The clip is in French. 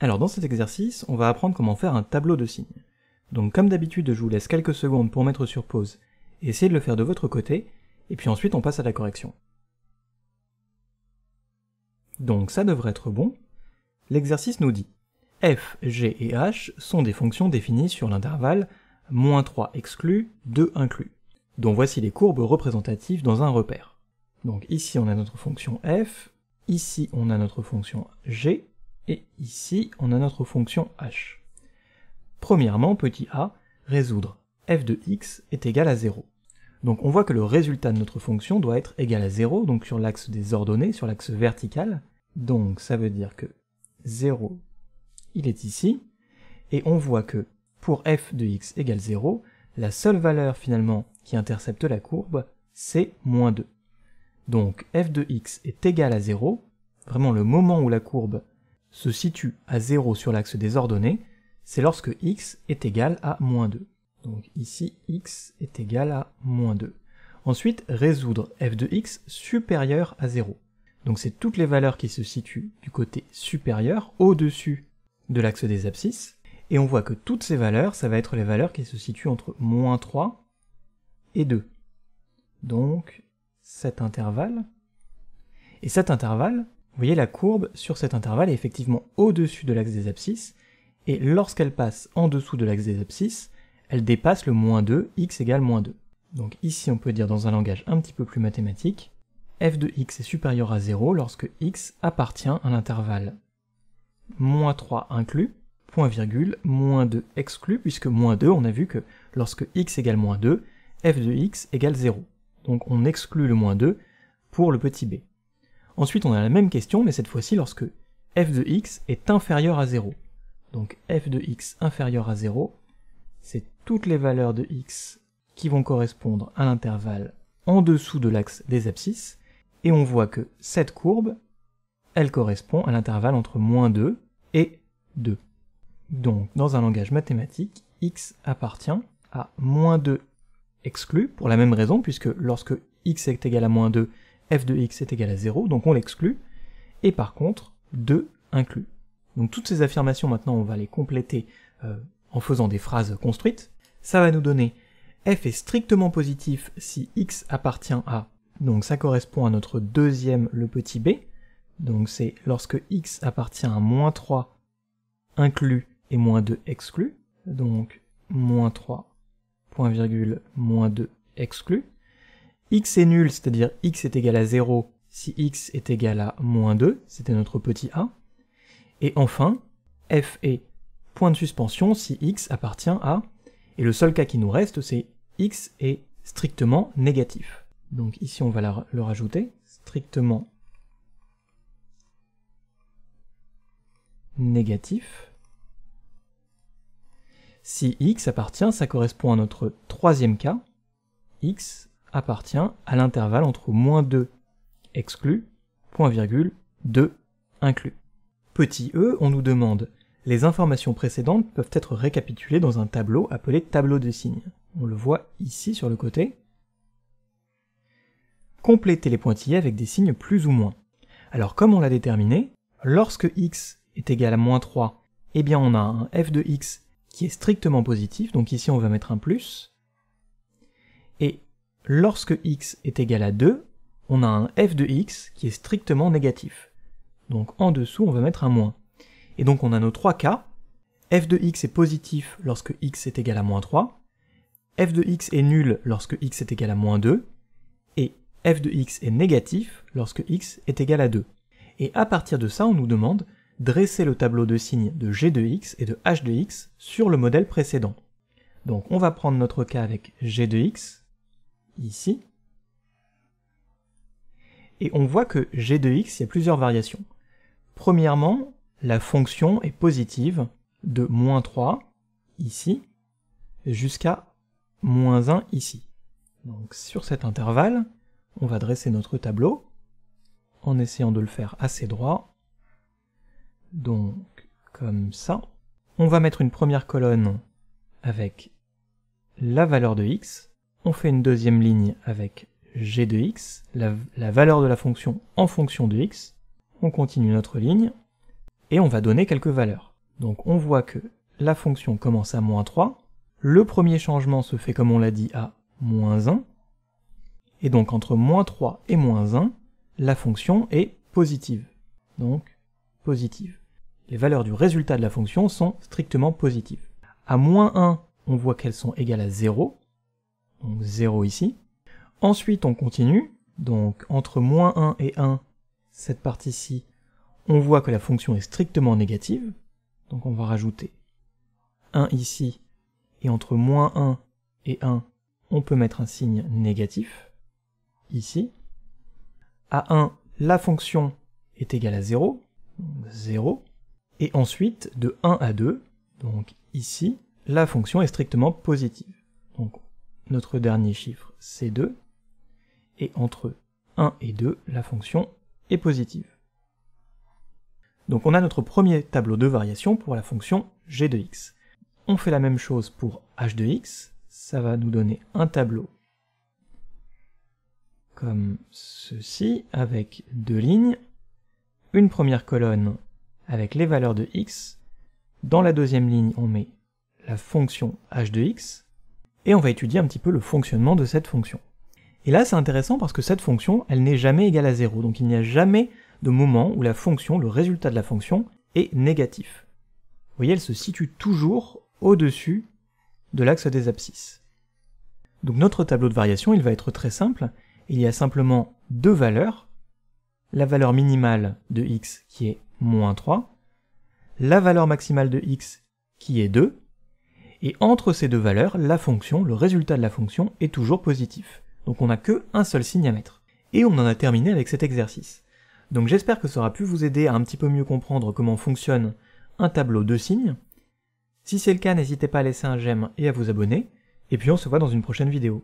Alors dans cet exercice, on va apprendre comment faire un tableau de signes. Donc comme d'habitude, je vous laisse quelques secondes pour mettre sur pause, essayez de le faire de votre côté, et puis ensuite on passe à la correction. Donc ça devrait être bon. L'exercice nous dit f, g et h sont des fonctions définies sur l'intervalle moins 3 exclu, 2 inclus, dont voici les courbes représentatives dans un repère. Donc ici on a notre fonction f, ici on a notre fonction g, et ici, on a notre fonction h. Premièrement, petit a, résoudre f de x est égal à 0. Donc on voit que le résultat de notre fonction doit être égal à 0, donc sur l'axe des ordonnées, sur l'axe vertical. Donc ça veut dire que 0, il est ici, et on voit que pour f de x égale 0, la seule valeur finalement qui intercepte la courbe, c'est moins 2. Donc f de x est égal à 0, vraiment le moment où la courbe se situe à 0 sur l'axe des ordonnées, c'est lorsque x est égal à moins 2. Donc ici, x est égal à moins 2. Ensuite, résoudre f de x supérieur à 0. Donc c'est toutes les valeurs qui se situent du côté supérieur, au-dessus de l'axe des abscisses, et on voit que toutes ces valeurs, ça va être les valeurs qui se situent entre moins 3 et 2. Donc cet intervalle, et cet intervalle, vous voyez, la courbe sur cet intervalle est effectivement au-dessus de l'axe des abscisses, et lorsqu'elle passe en dessous de l'axe des abscisses, elle dépasse le moins 2, x égale moins 2. Donc ici, on peut dire dans un langage un petit peu plus mathématique, f de x est supérieur à 0 lorsque x appartient à l'intervalle moins 3 inclus, point virgule, moins 2 exclu, puisque moins 2, on a vu que lorsque x égale moins 2, f de x égale 0. Donc on exclut le moins 2 pour le petit b. Ensuite, on a la même question, mais cette fois-ci lorsque f de x est inférieur à 0. Donc f de x inférieur à 0, c'est toutes les valeurs de x qui vont correspondre à l'intervalle en dessous de l'axe des abscisses, et on voit que cette courbe, elle correspond à l'intervalle entre moins 2 et 2. Donc, dans un langage mathématique, x appartient à moins 2 exclu, pour la même raison, puisque lorsque x est égal à moins 2, f de x est égal à 0, donc on l'exclut, et par contre 2 inclus. Donc toutes ces affirmations maintenant on va les compléter euh, en faisant des phrases construites. Ça va nous donner f est strictement positif si x appartient à, donc ça correspond à notre deuxième le petit b, donc c'est lorsque x appartient à moins 3 inclus et moins 2 exclus, donc moins 3, virgule, moins 2 exclus, x est nul, c'est-à-dire x est égal à 0 si x est égal à moins 2, c'était notre petit a. Et enfin, f est point de suspension si x appartient à... Et le seul cas qui nous reste, c'est x est strictement négatif. Donc ici, on va le rajouter, strictement négatif. Si x appartient, ça correspond à notre troisième cas, x appartient à l'intervalle entre moins 2 exclu, point virgule, 2 inclus. Petit e, on nous demande les informations précédentes peuvent être récapitulées dans un tableau appelé tableau de signes. On le voit ici sur le côté. Complétez les pointillés avec des signes plus ou moins. Alors comme on l'a déterminé, lorsque x est égal à moins 3, eh bien on a un f de x qui est strictement positif, donc ici on va mettre un plus. Et lorsque x est égal à 2, on a un f de x qui est strictement négatif. Donc en dessous, on va mettre un moins. Et donc on a nos trois cas. f de x est positif lorsque x est égal à moins 3, f de x est nul lorsque x est égal à moins 2, et f de x est négatif lorsque x est égal à 2. Et à partir de ça, on nous demande dresser le tableau de signes de g de x et de h de x sur le modèle précédent. Donc on va prendre notre cas avec g de x, ici. Et on voit que g de x, il y a plusieurs variations. Premièrement, la fonction est positive de moins 3 ici jusqu'à moins 1 ici. Donc sur cet intervalle, on va dresser notre tableau en essayant de le faire assez droit. Donc comme ça. On va mettre une première colonne avec la valeur de x on fait une deuxième ligne avec g de x, la, valeur de la fonction en fonction de x, on continue notre ligne, et on va donner quelques valeurs. Donc on voit que la fonction commence à moins 3, le premier changement se fait comme on l'a dit à moins 1, et donc entre moins 3 et moins 1, la fonction est positive. Donc positive. Les valeurs du résultat de la fonction sont strictement positives. À moins 1, on voit qu'elles sont égales à 0, donc 0 ici. Ensuite, on continue. Donc, entre moins 1 et 1, cette partie-ci, on voit que la fonction est strictement négative. Donc, on va rajouter 1 ici. Et entre moins 1 et 1, on peut mettre un signe négatif. Ici. À 1, la fonction est égale à 0. Donc 0. Et ensuite, de 1 à 2, donc ici, la fonction est strictement positive notre dernier chiffre c'est 2, et entre 1 et 2, la fonction est positive. Donc on a notre premier tableau de variation pour la fonction g de x. On fait la même chose pour h de x, ça va nous donner un tableau comme ceci, avec deux lignes, une première colonne avec les valeurs de x, dans la deuxième ligne on met la fonction h de x, et on va étudier un petit peu le fonctionnement de cette fonction. Et là c'est intéressant parce que cette fonction, elle n'est jamais égale à 0, donc il n'y a jamais de moment où la fonction, le résultat de la fonction, est négatif. Vous voyez, elle se situe toujours au-dessus de l'axe des abscisses. Donc notre tableau de variation, il va être très simple, il y a simplement deux valeurs, la valeur minimale de x qui est moins 3, la valeur maximale de x qui est 2, et entre ces deux valeurs, la fonction, le résultat de la fonction est toujours positif. Donc on n'a que un seul signe à mettre. Et on en a terminé avec cet exercice. Donc j'espère que ça aura pu vous aider à un petit peu mieux comprendre comment fonctionne un tableau de signes. Si c'est le cas, n'hésitez pas à laisser un j'aime et à vous abonner, et puis on se voit dans une prochaine vidéo.